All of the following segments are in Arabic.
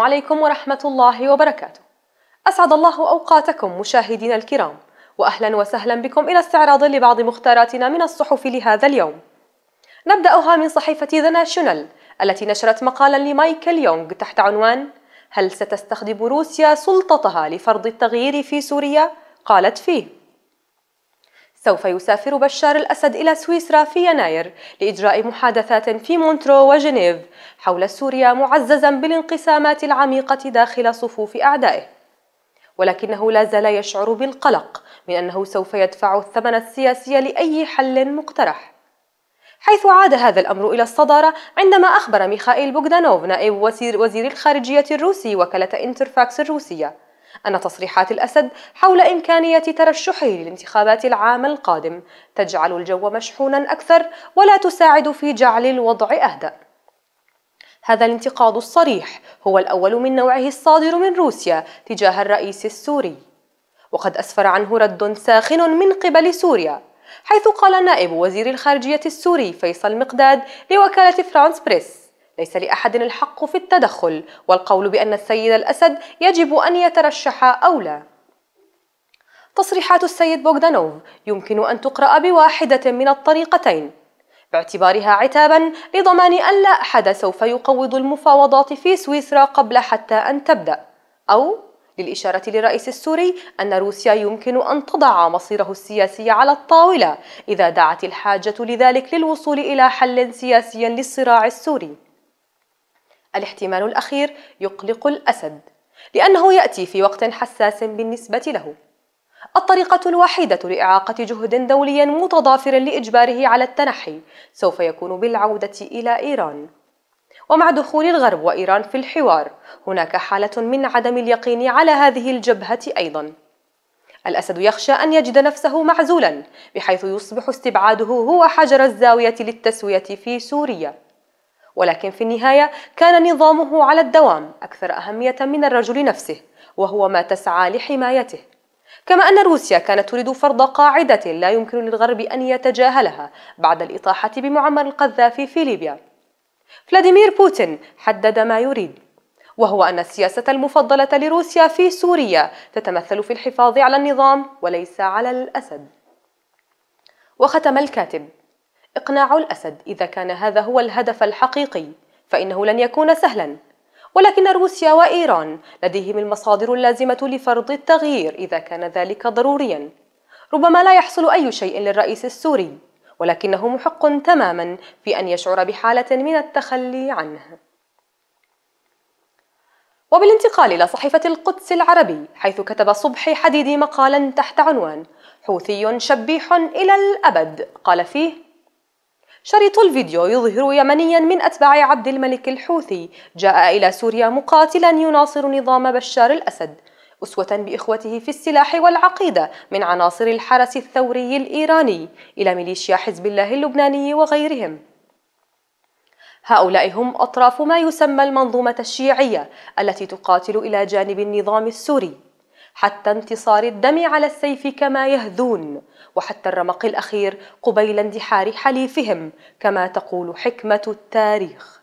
السلام عليكم ورحمة الله وبركاته. أسعد الله أوقاتكم مشاهدينا الكرام، وأهلا وسهلا بكم إلى استعراض لبعض مختاراتنا من الصحف لهذا اليوم. نبدأها من صحيفة ذا ناشونال التي نشرت مقالا لمايكل يونغ تحت عنوان: هل ستستخدم روسيا سلطتها لفرض التغيير في سوريا؟ قالت فيه: سوف يسافر بشار الأسد إلى سويسرا في يناير لإجراء محادثات في مونترو وجنيف حول سوريا معززا بالانقسامات العميقة داخل صفوف أعدائه ولكنه لا زال يشعر بالقلق من أنه سوف يدفع الثمن السياسي لأي حل مقترح حيث عاد هذا الأمر إلى الصدارة عندما أخبر ميخائيل بوغدانوف نائب وزير, الخارجية الروسي وكالة إنترفاكس الروسية أن تصريحات الأسد حول إمكانية ترشحه للانتخابات العام القادم تجعل الجو مشحونا أكثر ولا تساعد في جعل الوضع أهدأ هذا الانتقاد الصريح هو الأول من نوعه الصادر من روسيا تجاه الرئيس السوري وقد أسفر عنه رد ساخن من قبل سوريا حيث قال نائب وزير الخارجية السوري فيصل مقداد لوكالة فرانس بريس ليس لأحد الحق في التدخل والقول بأن السيد الأسد يجب أن يترشح أو لا تصريحات السيد بوغدانوف يمكن أن تقرأ بواحدة من الطريقتين باعتبارها عتابا لضمان أن لا أحد سوف يقوض المفاوضات في سويسرا قبل حتى أن تبدأ أو للإشارة للرئيس السوري أن روسيا يمكن أن تضع مصيره السياسي على الطاولة إذا دعت الحاجة لذلك للوصول إلى حل سياسي للصراع السوري الاحتمال الأخير يقلق الأسد لأنه يأتي في وقت حساس بالنسبة له الطريقة الوحيدة لإعاقة جهد دولي متضافر لإجباره على التنحي سوف يكون بالعودة إلى إيران ومع دخول الغرب وإيران في الحوار هناك حالة من عدم اليقين على هذه الجبهة أيضا الأسد يخشى أن يجد نفسه معزولا بحيث يصبح استبعاده هو حجر الزاوية للتسوية في سوريا ولكن في النهاية كان نظامه على الدوام أكثر أهمية من الرجل نفسه وهو ما تسعى لحمايته كما أن روسيا كانت تريد فرض قاعدة لا يمكن للغرب أن يتجاهلها بعد الإطاحة بمعمر القذافي في ليبيا فلاديمير بوتين حدد ما يريد وهو أن السياسة المفضلة لروسيا في سوريا تتمثل في الحفاظ على النظام وليس على الأسد وختم الكاتب إقناع الأسد إذا كان هذا هو الهدف الحقيقي فإنه لن يكون سهلا ولكن روسيا وإيران لديهم المصادر اللازمة لفرض التغيير إذا كان ذلك ضروريا ربما لا يحصل أي شيء للرئيس السوري ولكنه محق تماما في أن يشعر بحالة من التخلي عنه وبالانتقال إلى صحيفة القدس العربي حيث كتب صبحي حديدي مقالا تحت عنوان حوثي شبيح إلى الأبد قال فيه شريط الفيديو يظهر يمنيا من أتباع عبد الملك الحوثي جاء إلى سوريا مقاتلا يناصر نظام بشار الأسد أسوة بإخوته في السلاح والعقيدة من عناصر الحرس الثوري الإيراني إلى ميليشيا حزب الله اللبناني وغيرهم هؤلاء هم أطراف ما يسمى المنظومة الشيعية التي تقاتل إلى جانب النظام السوري حتى انتصار الدم على السيف كما يهذون وحتى الرمق الأخير قبيل اندحار حليفهم كما تقول حكمة التاريخ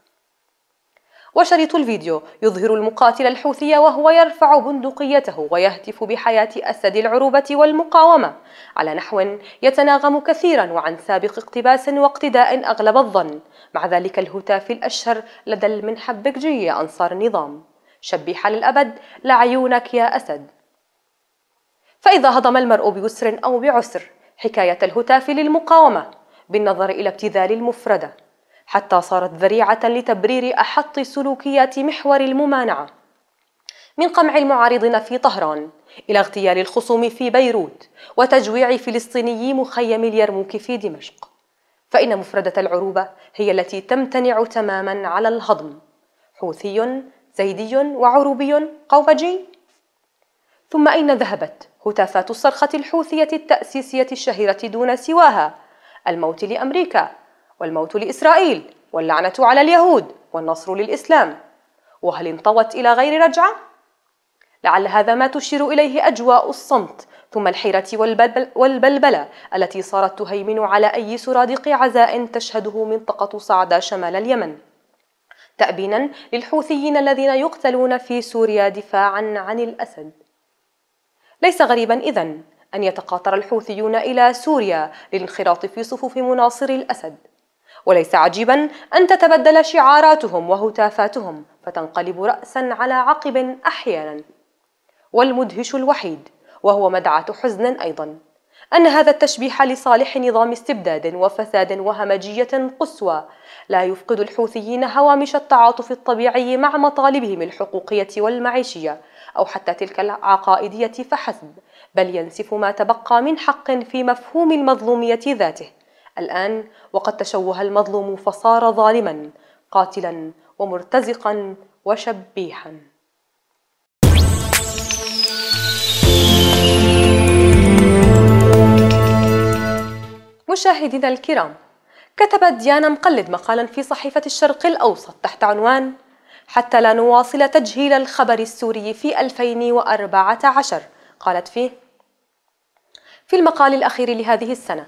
وشريط الفيديو يظهر المقاتل الحوثي وهو يرفع بندقيته ويهتف بحياة أسد العروبة والمقاومة على نحو يتناغم كثيرا وعن سابق اقتباس واقتداء أغلب الظن مع ذلك الهتاف الأشهر لدى المنحبكجية أنصار النظام شبيح للأبد لعيونك يا أسد فإذا هضم المرء بيسر أو بعسر حكاية الهتاف للمقاومة بالنظر إلى ابتذال المفردة حتى صارت ذريعة لتبرير أحط سلوكيات محور الممانعة من قمع المعارضين في طهران إلى اغتيال الخصوم في بيروت وتجويع فلسطيني مخيم اليرموك في دمشق فإن مفردة العروبة هي التي تمتنع تماما على الهضم حوثي زيدي وعروبي قوبجي ثم أين ذهبت هتافات الصرخة الحوثية التأسيسية الشهيرة دون سواها الموت لأمريكا والموت لإسرائيل واللعنة على اليهود والنصر للإسلام وهل انطوت إلى غير رجعة؟ لعل هذا ما تشير إليه أجواء الصمت ثم الحيرة والبلبل والبلبلة التي صارت تهيمن على أي سرادق عزاء تشهده منطقة صعدة شمال اليمن تأبينا للحوثيين الذين يقتلون في سوريا دفاعا عن الأسد ليس غريبا إذا أن يتقاطر الحوثيون إلى سوريا للانخراط في صفوف مناصري الأسد وليس عجيبا أن تتبدل شعاراتهم وهتافاتهم فتنقلب رأسا على عقب أحيانا والمدهش الوحيد وهو مدعاة حزن أيضا أن هذا التشبيح لصالح نظام استبداد وفساد وهمجية قسوى لا يفقد الحوثيين هوامش التعاطف الطبيعي مع مطالبهم الحقوقية والمعيشية أو حتى تلك العقائدية فحسب بل ينسف ما تبقى من حق في مفهوم المظلومية ذاته الآن وقد تشوه المظلوم فصار ظالما قاتلا ومرتزقا وشبيحا مشاهدينا الكرام كتبت ديانا مقلد مقالا في صحيفة الشرق الأوسط تحت عنوان حتى لا نواصل تجهيل الخبر السوري في 2014 قالت فيه في المقال الأخير لهذه السنة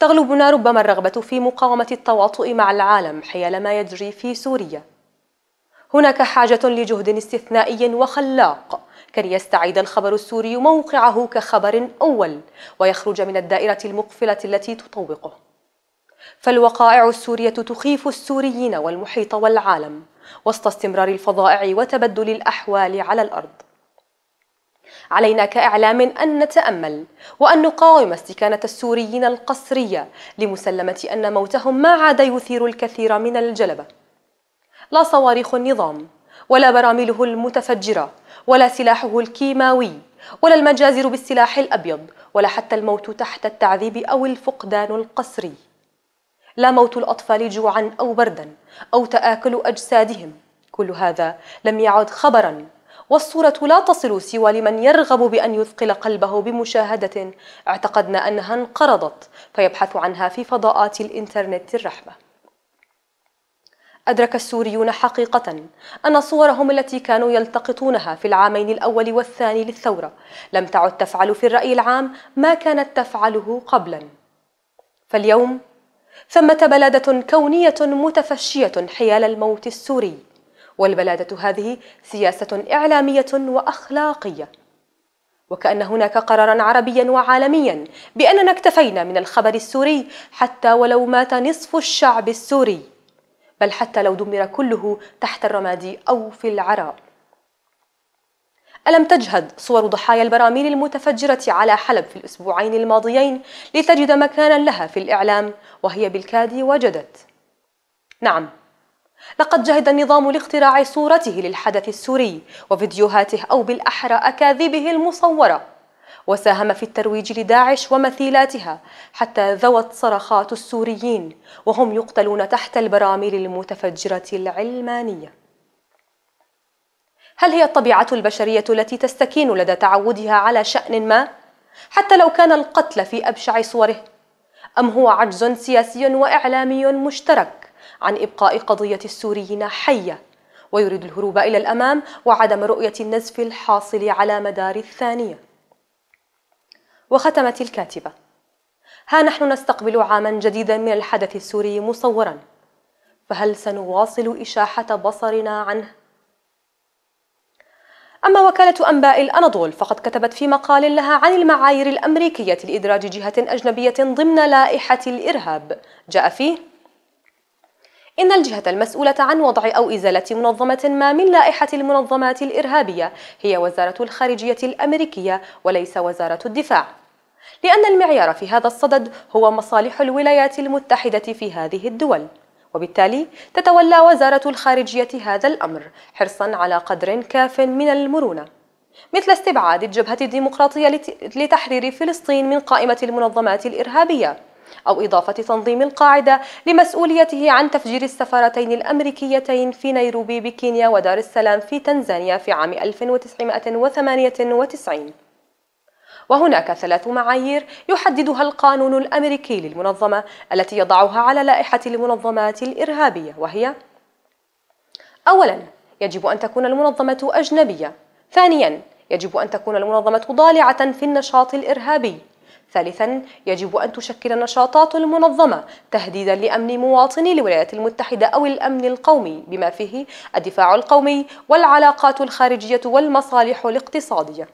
تغلبنا ربما الرغبة في مقاومة التواطؤ مع العالم حيال ما يجري في سوريا هناك حاجة لجهد استثنائي وخلاق كي يستعيد الخبر السوري موقعه كخبر أول ويخرج من الدائرة المقفلة التي تطوقه فالوقائع السورية تخيف السوريين والمحيط والعالم وسط استمرار الفظائع وتبدل الأحوال على الأرض علينا كإعلام أن نتأمل وأن نقاوم استكانة السوريين القسرية لمسلمة أن موتهم ما عاد يثير الكثير من الجلبة لا صواريخ النظام ولا براميله المتفجرة ولا سلاحه الكيماوي ولا المجازر بالسلاح الأبيض ولا حتى الموت تحت التعذيب أو الفقدان القسري لا موت الأطفال جوعا أو بردا أو تآكل أجسادهم كل هذا لم يعد خبرا والصورة لا تصل سوى لمن يرغب بأن يثقل قلبه بمشاهدة اعتقدنا أنها انقرضت فيبحث عنها في فضاءات الإنترنت الرحبة أدرك السوريون حقيقة أن صورهم التي كانوا يلتقطونها في العامين الأول والثاني للثورة لم تعد تفعل في الرأي العام ما كانت تفعله قبلا فاليوم ثمة بلادة كونية متفشية حيال الموت السوري والبلادة هذه سياسة إعلامية وأخلاقية وكأن هناك قرارا عربيا وعالميا بأننا اكتفينا من الخبر السوري حتى ولو مات نصف الشعب السوري بل حتى لو دمر كله تحت الرماد أو في العراء ألم تجهد صور ضحايا البراميل المتفجرة على حلب في الأسبوعين الماضيين لتجد مكانا لها في الإعلام وهي بالكاد وجدت نعم لقد جهد النظام لاختراع صورته للحدث السوري وفيديوهاته أو بالأحرى أكاذيبه المصورة وساهم في الترويج لداعش ومثيلاتها حتى ذوت صرخات السوريين وهم يقتلون تحت البراميل المتفجرة العلمانية هل هي الطبيعة البشرية التي تستكين لدى تعودها على شأن ما؟ حتى لو كان القتل في أبشع صوره أم هو عجز سياسي وإعلامي مشترك عن إبقاء قضية السوريين حية ويريد الهروب إلى الأمام وعدم رؤية النزف الحاصل على مدار الثانية وختمت الكاتبة ها نحن نستقبل عاما جديدا من الحدث السوري مصورا فهل سنواصل إشاحة بصرنا عنه؟ أما وكالة أنباء الأناضول فقد كتبت في مقال لها عن المعايير الأمريكية لإدراج جهة أجنبية ضمن لائحة الإرهاب جاء فيه إن الجهة المسؤولة عن وضع أو إزالة منظمة ما من لائحة المنظمات الإرهابية هي وزارة الخارجية الأمريكية وليس وزارة الدفاع لأن المعيار في هذا الصدد هو مصالح الولايات المتحدة في هذه الدول وبالتالي تتولى وزارة الخارجية هذا الأمر حرصا على قدر كاف من المرونة مثل استبعاد الجبهة الديمقراطية لتحرير فلسطين من قائمة المنظمات الإرهابية أو إضافة تنظيم القاعدة لمسؤوليته عن تفجير السفارتين الأمريكيتين في نيروبي بكينيا ودار السلام في تنزانيا في عام 1998 وهناك ثلاث معايير يحددها القانون الأمريكي للمنظمة التي يضعها على لائحة المنظمات الإرهابية وهي أولا يجب أن تكون المنظمة أجنبية ثانيا يجب أن تكون المنظمة ضالعة في النشاط الإرهابي ثالثا يجب أن تشكل نشاطات المنظمة تهديدا لأمن مواطني الولايات المتحدة أو الأمن القومي بما فيه الدفاع القومي والعلاقات الخارجية والمصالح الاقتصادية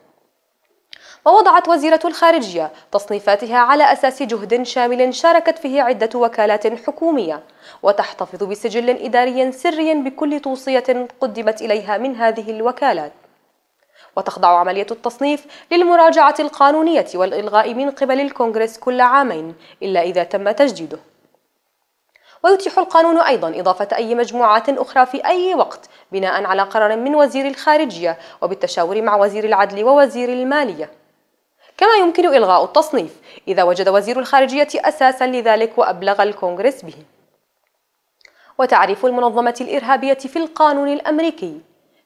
ووضعت وزيرة الخارجية تصنيفاتها على أساس جهد شامل شاركت فيه عدة وكالات حكومية وتحتفظ بسجل إداري سري بكل توصية قدمت إليها من هذه الوكالات وتخضع عملية التصنيف للمراجعة القانونية والإلغاء من قبل الكونغرس كل عامين إلا إذا تم تجديده ويتيح القانون أيضا إضافة أي مجموعات أخرى في أي وقت بناء على قرار من وزير الخارجية وبالتشاور مع وزير العدل ووزير المالية كما يمكن إلغاء التصنيف إذا وجد وزير الخارجية أساسا لذلك وأبلغ الكونغرس به وتعريف المنظمة الإرهابية في القانون الأمريكي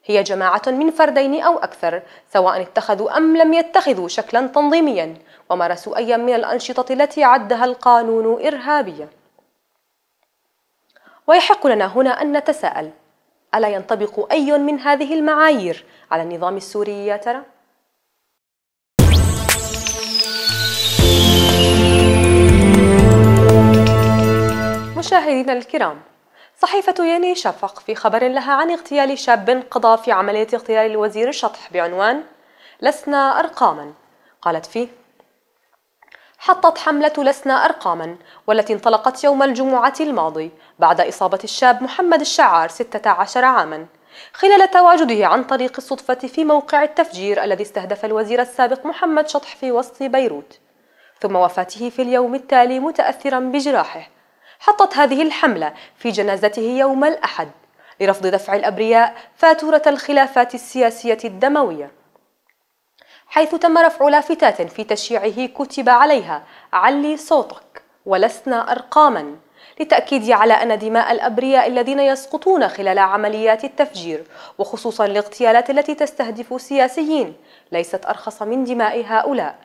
هي جماعة من فردين أو أكثر سواء اتخذوا أم لم يتخذوا شكلا تنظيميا ومارسوا أيا من الأنشطة التي عدها القانون إرهابية ويحق لنا هنا أن نتساءل ألا ينطبق أي من هذه المعايير على النظام السوري يا ترى؟ مشاهدينا الكرام صحيفة ياني شفق في خبر لها عن اغتيال شاب قضى في عملية اغتيال الوزير شطح بعنوان لسنا أرقاما قالت فيه حطت حملة لسنا أرقاما والتي انطلقت يوم الجمعة الماضي بعد إصابة الشاب محمد الشعار 16 عاما خلال تواجده عن طريق الصدفة في موقع التفجير الذي استهدف الوزير السابق محمد شطح في وسط بيروت ثم وفاته في اليوم التالي متأثرا بجراحه حطت هذه الحملة في جنازته يوم الأحد لرفض دفع الأبرياء فاتورة الخلافات السياسية الدموية حيث تم رفع لافتات في تشييعه كتب عليها علي صوتك ولسنا أرقاما للتأكيد على أن دماء الأبرياء الذين يسقطون خلال عمليات التفجير وخصوصا الاغتيالات التي تستهدف سياسيين ليست أرخص من دماء هؤلاء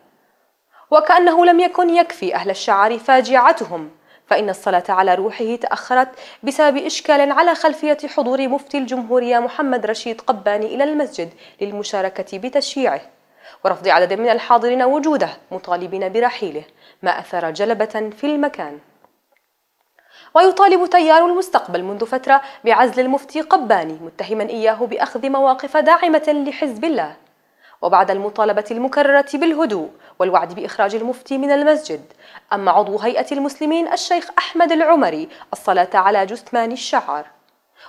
وكأنه لم يكن يكفي أهل الشعار فاجعتهم فإن الصلاة على روحه تأخرت بسبب إشكال على خلفية حضور مفتي الجمهورية محمد رشيد قباني إلى المسجد للمشاركة بتشييعه ورفض عدد من الحاضرين وجوده مطالبين برحيله ما أثار جلبة في المكان ويطالب تيار المستقبل منذ فترة بعزل المفتي قباني متهما إياه بأخذ مواقف داعمة لحزب الله وبعد المطالبة المكررة بالهدوء والوعد بإخراج المفتي من المسجد أما عضو هيئة المسلمين الشيخ أحمد العمري الصلاة على جثمان الشعر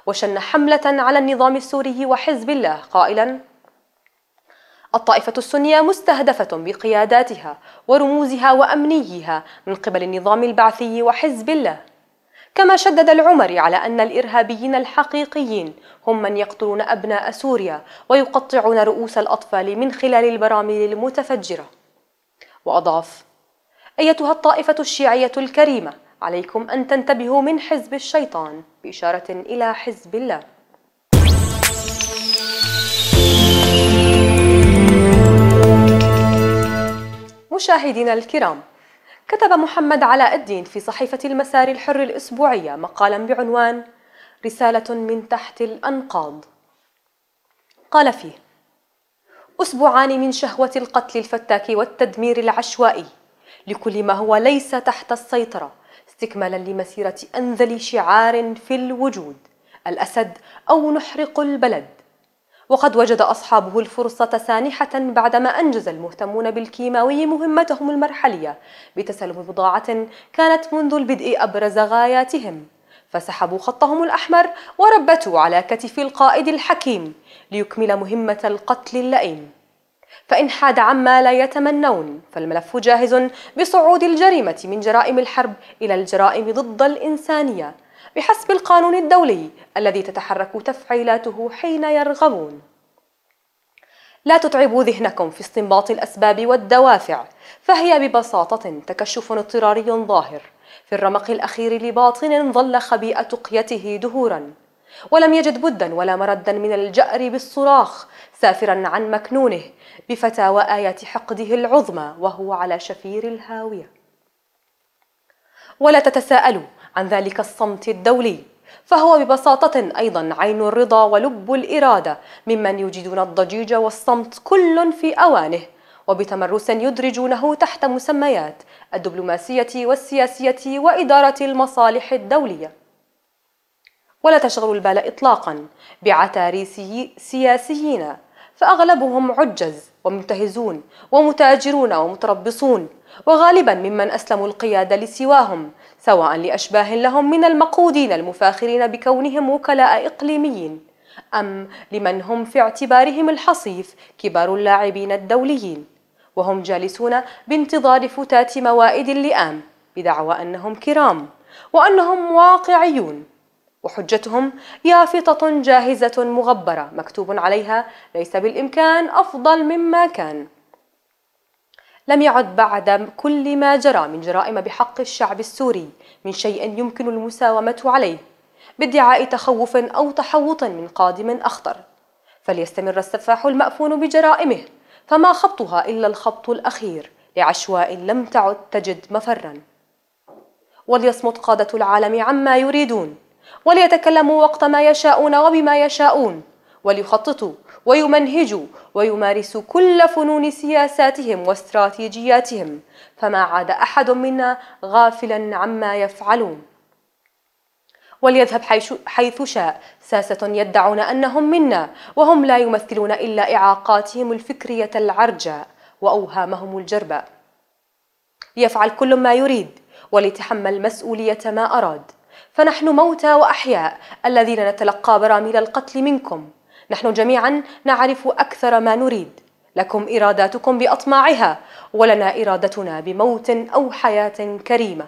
وشن حملة على النظام السوري وحزب الله قائلا الطائفة السنية مستهدفة بقياداتها ورموزها وأمنيها من قبل النظام البعثي وحزب الله كما شدد العمري على أن الإرهابيين الحقيقيين هم من يقتلون أبناء سوريا ويقطعون رؤوس الأطفال من خلال البراميل المتفجرة وأضاف أيتها الطائفة الشيعية الكريمة عليكم أن تنتبهوا من حزب الشيطان بإشارة إلى حزب الله مشاهدينا الكرام كتب محمد علاء الدين في صحيفة المسار الحر الأسبوعية مقالا بعنوان رسالة من تحت الأنقاض قال فيه أسبوعان من شهوة القتل الفتاك والتدمير العشوائي لكل ما هو ليس تحت السيطرة استكمالا لمسيرة أنذل شعار في الوجود الأسد أو نحرق البلد وقد وجد أصحابه الفرصة سانحة بعدما أنجز المهتمون بالكيماوي مهمتهم المرحلية بتسلم بضاعة كانت منذ البدء أبرز غاياتهم فسحبوا خطهم الأحمر وربتوا على كتف القائد الحكيم ليكمل مهمة القتل اللئيم فإن حاد عما لا يتمنون فالملف جاهز بصعود الجريمة من جرائم الحرب إلى الجرائم ضد الإنسانية بحسب القانون الدولي الذي تتحرك تفعيلاته حين يرغبون لا تتعبوا ذهنكم في استنباط الأسباب والدوافع فهي ببساطة تكشف اضطراري ظاهر في الرمق الأخير لباطن ظل خبيئة قيته دهورا ولم يجد بدا ولا مردا من الجأر بالصراخ سافرا عن مكنونه بفتاوى آيات حقده العظمى وهو على شفير الهاوية ولا تتساءلوا عن ذلك الصمت الدولي فهو ببساطة أيضا عين الرضا ولب الإرادة ممن يجدون الضجيج والصمت كل في أوانه وبتمرس يدرجونه تحت مسميات الدبلوماسية والسياسية وإدارة المصالح الدولية ولا تشغل البال إطلاقا بعتاريس سياسيين فأغلبهم عجز ومنتهزون ومتاجرون ومتربصون وغالبا ممن أسلموا القيادة لسواهم سواء لأشباه لهم من المقودين المفاخرين بكونهم وكلاء إقليميين أم لمن هم في اعتبارهم الحصيف كبار اللاعبين الدوليين وهم جالسون بانتظار فتات موائد اللئام بدعوى أنهم كرام وأنهم واقعيون وحجتهم يافطة جاهزة مغبرة مكتوب عليها ليس بالإمكان أفضل مما كان لم يعد بعد كل ما جرى من جرائم بحق الشعب السوري من شيء يمكن المساومة عليه بادعاء تخوف أو تحوط من قادم أخطر فليستمر السفاح المأفون بجرائمه فما خبطها إلا الخبط الأخير لعشواء لم تعد تجد مفرا وليصمت قادة العالم عما يريدون وليتكلموا وقت ما يشاءون وبما يشاءون وليخططوا ويمنهجوا ويمارسوا كل فنون سياساتهم واستراتيجياتهم فما عاد أحد منا غافلا عما يفعلون وليذهب حيث شاء ساسة يدعون أنهم منا وهم لا يمثلون إلا إعاقاتهم الفكرية العرجاء وأوهامهم الجرباء يفعل كل ما يريد وليتحمل مسؤولية ما أراد فنحن موتى وأحياء الذين نتلقى براميل القتل منكم نحن جميعا نعرف أكثر ما نريد لكم إراداتكم بأطماعها ولنا إرادتنا بموت أو حياة كريمة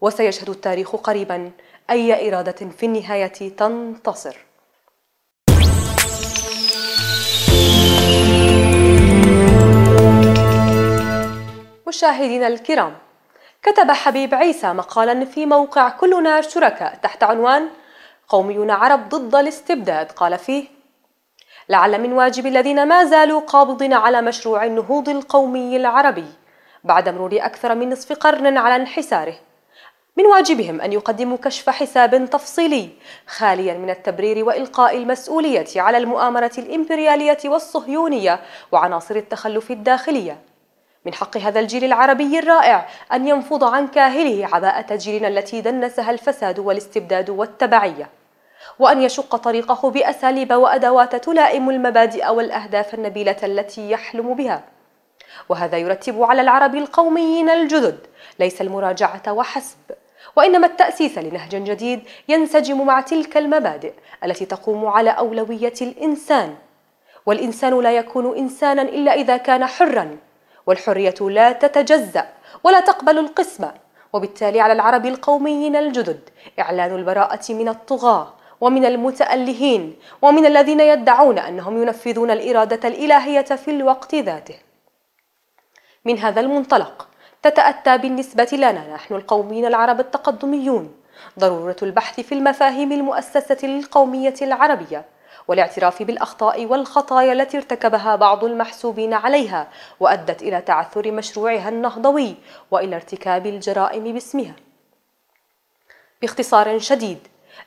وسيشهد التاريخ قريبا أي إرادة في النهاية تنتصر مشاهدينا الكرام كتب حبيب عيسى مقالا في موقع كلنا شركاء تحت عنوان قوميون عرب ضد الاستبداد قال فيه لعل من واجب الذين ما زالوا قابضين على مشروع النهوض القومي العربي بعد مرور أكثر من نصف قرن على انحساره من واجبهم أن يقدموا كشف حساب تفصيلي خاليا من التبرير وإلقاء المسؤولية على المؤامرة الإمبريالية والصهيونية وعناصر التخلف الداخلية من حق هذا الجيل العربي الرائع أن ينفض عن كاهله عباءة جيلنا التي دنسها الفساد والاستبداد والتبعية وأن يشق طريقه بأساليب وأدوات تلائم المبادئ والأهداف النبيلة التي يحلم بها وهذا يرتب على العرب القوميين الجدد ليس المراجعة وحسب وإنما التأسيس لنهج جديد ينسجم مع تلك المبادئ التي تقوم على أولوية الإنسان والإنسان لا يكون إنسانا إلا إذا كان حرا والحرية لا تتجزأ ولا تقبل القسمة وبالتالي على العرب القوميين الجدد إعلان البراءة من الطغاة ومن المتألهين ومن الذين يدعون أنهم ينفذون الإرادة الإلهية في الوقت ذاته من هذا المنطلق تتأتى بالنسبة لنا نحن القوميين العرب التقدميون ضرورة البحث في المفاهيم المؤسسة للقومية العربية والاعتراف بالأخطاء والخطايا التي ارتكبها بعض المحسوبين عليها وأدت إلى تعثر مشروعها النهضوي وإلى ارتكاب الجرائم باسمها باختصار شديد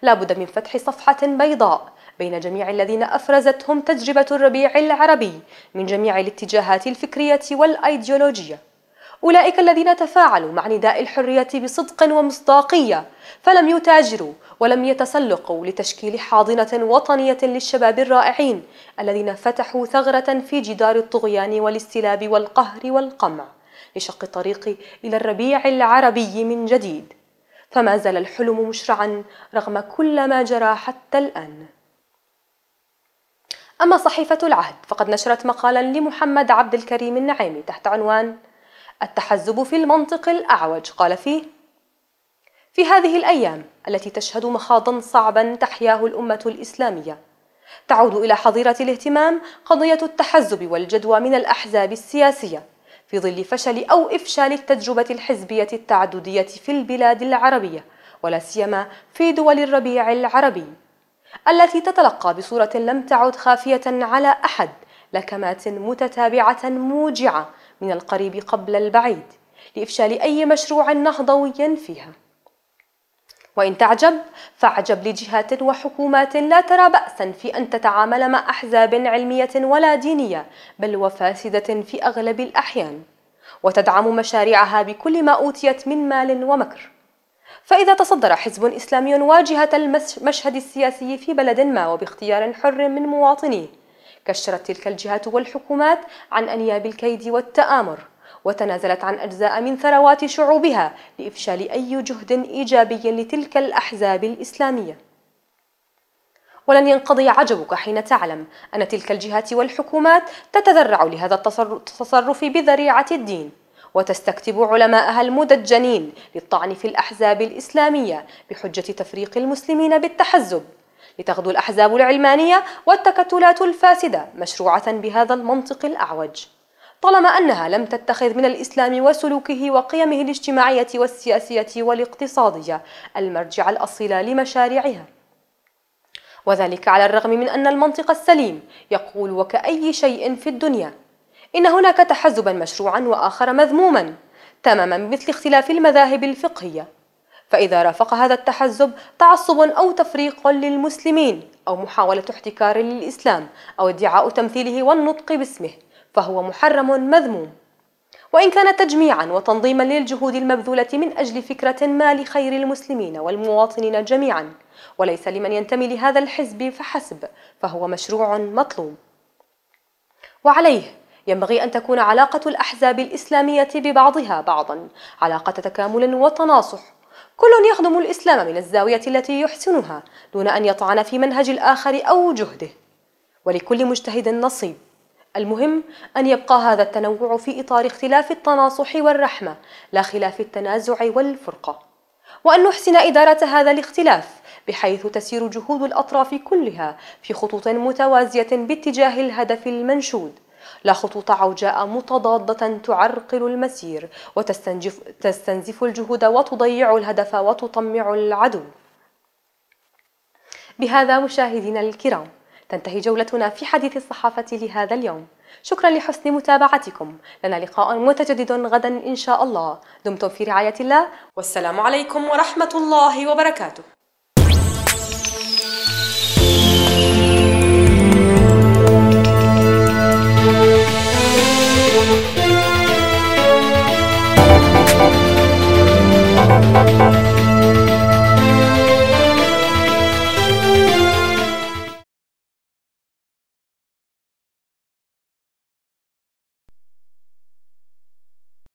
لابد من فتح صفحة بيضاء بين جميع الذين أفرزتهم تجربة الربيع العربي من جميع الاتجاهات الفكرية والأيديولوجية أولئك الذين تفاعلوا مع نداء الحرية بصدق ومصداقية فلم يتاجروا ولم يتسلقوا لتشكيل حاضنة وطنية للشباب الرائعين الذين فتحوا ثغرة في جدار الطغيان والاستلاب والقهر والقمع لشق الطريق إلى الربيع العربي من جديد فما زال الحلم مشرعا رغم كل ما جرى حتى الآن أما صحيفة العهد فقد نشرت مقالا لمحمد عبد الكريم النعيمي تحت عنوان التحزب في المنطق الأعوج قال فيه في هذه الأيام التي تشهد مخاضا صعبا تحياه الأمة الإسلامية تعود إلى حظيرة الاهتمام قضية التحزب والجدوى من الأحزاب السياسية في ظل فشل أو إفشال التجربة الحزبية التعددية في البلاد العربية ولا سيما في دول الربيع العربي التي تتلقى بصورة لم تعد خافية على أحد لكمات متتابعة موجعة من القريب قبل البعيد لإفشال أي مشروع نهضوي فيها وإن تعجب فعجب لجهات وحكومات لا ترى بأسا في أن تتعامل مع أحزاب علمية ولا دينية بل وفاسدة في أغلب الأحيان وتدعم مشاريعها بكل ما أوتيت من مال ومكر فإذا تصدر حزب إسلامي واجهة المشهد السياسي في بلد ما وباختيار حر من مواطنيه كشرت تلك الجهات والحكومات عن أنياب الكيد والتآمر وتنازلت عن أجزاء من ثروات شعوبها لإفشال أي جهد إيجابي لتلك الأحزاب الإسلامية ولن ينقضي عجبك حين تعلم أن تلك الجهات والحكومات تتذرع لهذا التصرف بذريعة الدين وتستكتب علماءها المدجنين للطعن في الأحزاب الإسلامية بحجة تفريق المسلمين بالتحزب لتغدو الأحزاب العلمانية والتكتلات الفاسدة مشروعة بهذا المنطق الأعوج طالما أنها لم تتخذ من الإسلام وسلوكه وقيمه الاجتماعية والسياسية والاقتصادية المرجع الأصيل لمشاريعها وذلك على الرغم من أن المنطق السليم يقول وكأي شيء في الدنيا إن هناك تحزبا مشروعا وآخر مذموما تماما مثل اختلاف المذاهب الفقهية فإذا رافق هذا التحزب تعصب أو تفريق للمسلمين أو محاولة احتكار للإسلام أو ادعاء تمثيله والنطق باسمه فهو محرم مذموم وإن كان تجميعا وتنظيما للجهود المبذولة من أجل فكرة ما لخير المسلمين والمواطنين جميعا وليس لمن ينتمي لهذا الحزب فحسب فهو مشروع مطلوب وعليه ينبغي أن تكون علاقة الأحزاب الإسلامية ببعضها بعضا علاقة تكامل وتناصح كل يخدم الإسلام من الزاوية التي يحسنها دون أن يطعن في منهج الآخر أو جهده ولكل مجتهد نصيب المهم أن يبقى هذا التنوع في إطار اختلاف التناصح والرحمة لا خلاف التنازع والفرقة وأن نحسن إدارة هذا الاختلاف بحيث تسير جهود الأطراف كلها في خطوط متوازية باتجاه الهدف المنشود لا خطوط عوجاء متضادة تعرقل المسير وتستنزف تستنزف الجهود وتضيع الهدف وتطمع العدو بهذا مشاهدينا الكرام تنتهي جولتنا في حديث الصحافة لهذا اليوم شكرا لحسن متابعتكم لنا لقاء متجدد غدا إن شاء الله دمتم في رعاية الله والسلام عليكم ورحمة الله وبركاته